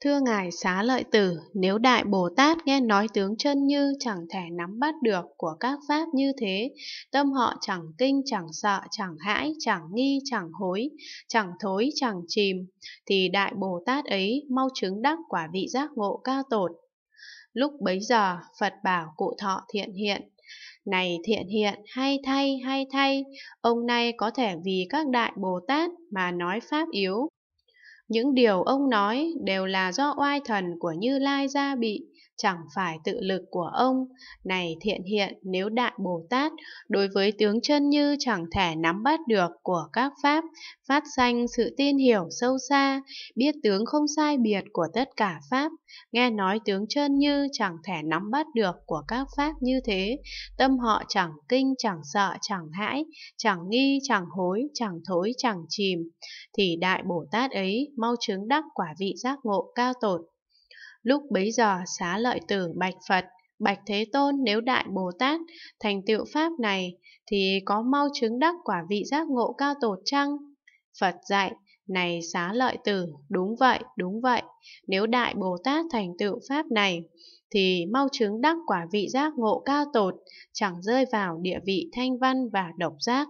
Thưa Ngài Xá Lợi Tử, nếu Đại Bồ Tát nghe nói tướng chân như chẳng thể nắm bắt được của các pháp như thế, tâm họ chẳng kinh, chẳng sợ, chẳng hãi, chẳng nghi, chẳng hối, chẳng thối, chẳng chìm, thì Đại Bồ Tát ấy mau chứng đắc quả vị giác ngộ cao tột. Lúc bấy giờ, Phật bảo cụ thọ thiện hiện, này thiện hiện, hay thay, hay thay, ông nay có thể vì các đại Bồ Tát mà nói pháp yếu, những điều ông nói đều là do oai thần của Như Lai gia bị, chẳng phải tự lực của ông. Này thiện hiện nếu Đại Bồ Tát đối với tướng chân như chẳng thể nắm bắt được của các pháp, phát sanh sự tin hiểu sâu xa, biết tướng không sai biệt của tất cả pháp, nghe nói tướng chân như chẳng thể nắm bắt được của các pháp như thế, tâm họ chẳng kinh, chẳng sợ, chẳng hãi, chẳng nghi, chẳng hối, chẳng thối, chẳng chìm, thì Đại Bồ Tát ấy mau chứng đắc quả vị giác ngộ cao tột. Lúc bấy giờ xá lợi tử bạch Phật, bạch Thế Tôn nếu Đại Bồ Tát thành tựu Pháp này thì có mau chứng đắc quả vị giác ngộ cao tột chăng? Phật dạy, này xá lợi tử, đúng vậy, đúng vậy, nếu Đại Bồ Tát thành tựu Pháp này thì mau chứng đắc quả vị giác ngộ cao tột, chẳng rơi vào địa vị thanh văn và độc giác.